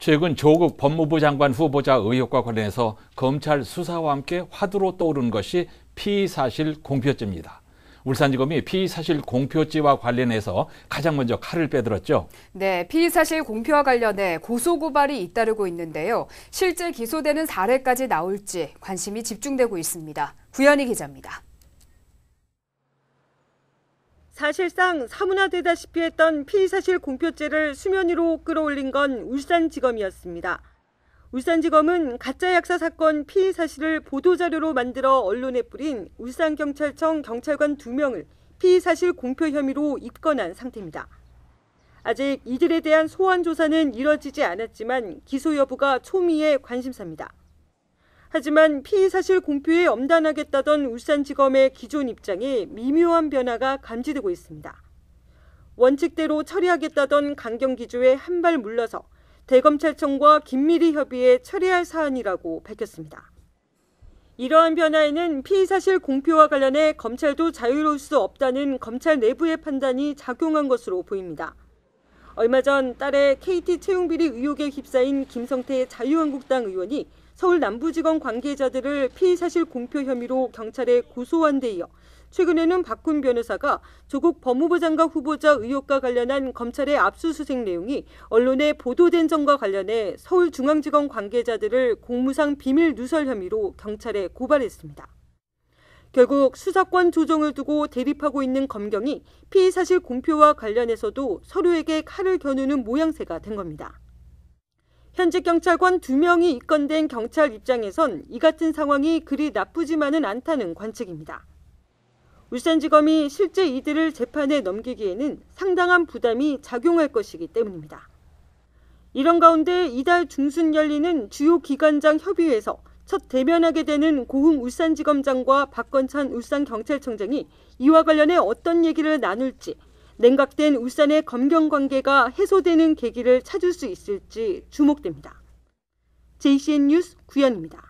최근 조국 법무부 장관 후보자 의혹과 관련해서 검찰 수사와 함께 화두로 떠오른 것이 피의사실 공표죄입니다. 울산지검이 피의사실 공표죄와 관련해서 가장 먼저 칼을 빼들었죠. 네, 피의사실 공표와 관련해 고소고발이 잇따르고 있는데요. 실제 기소되는 사례까지 나올지 관심이 집중되고 있습니다. 구현희 기자입니다. 사실상 사문화되다시피 했던 피의사실 공표죄를 수면 위로 끌어올린 건 울산지검이었습니다. 울산지검은 가짜 약사 사건 피의 사실을 보도자료로 만들어 언론에 뿌린 울산경찰청 경찰관 2명을 피의 사실 공표 혐의로 입건한 상태입니다. 아직 이들에 대한 소환 조사는 이뤄지지 않았지만 기소 여부가 초미의 관심사입니다. 하지만 피의 사실 공표에 엄단하겠다던 울산지검의 기존 입장에 미묘한 변화가 감지되고 있습니다. 원칙대로 처리하겠다던 강경기조에 한 발 물러서 대검찰청과 긴밀히 협의해 처리할 사안이라고 밝혔습니다. 이러한 변화에는 피의 사실 공표와 관련해 검찰도 자유로울 수 없다는 검찰 내부의 판단이 작용한 것으로 보입니다. 얼마 전 딸의 KT 채용 비리 의혹에 휩싸인 김성태 자유한국당 의원이 서울 남부지검 관계자들을 피의 사실 공표 혐의로 경찰에 고소한 데 이어 최근에는 박훈 변호사가 조국 법무부 장관 후보자 의혹과 관련한 검찰의 압수수색 내용이 언론에 보도된 점과 관련해 서울중앙지검 관계자들을 공무상 비밀 누설 혐의로 경찰에 고발했습니다. 결국 수사권 조정을 두고 대립하고 있는 검경이 피의 사실 공표와 관련해서도 서로에게 칼을 겨누는 모양새가 된 겁니다. 현재 경찰관 2명이 입건된 경찰 입장에선 이 같은 상황이 그리 나쁘지만은 않다는 관측입니다. 울산지검이 실제 이들을 재판에 넘기기에는 상당한 부담이 작용할 것이기 때문입니다. 이런 가운데 이달 중순 열리는 주요 기관장 협의회에서 첫 대면하게 되는 고흥 울산지검장과 박건찬 울산경찰청장이 이와 관련해 어떤 얘기를 나눌지 냉각된 울산의 검경 관계가 해소되는 계기를 찾을 수 있을지 주목됩니다. JCN 뉴스 구현입니다.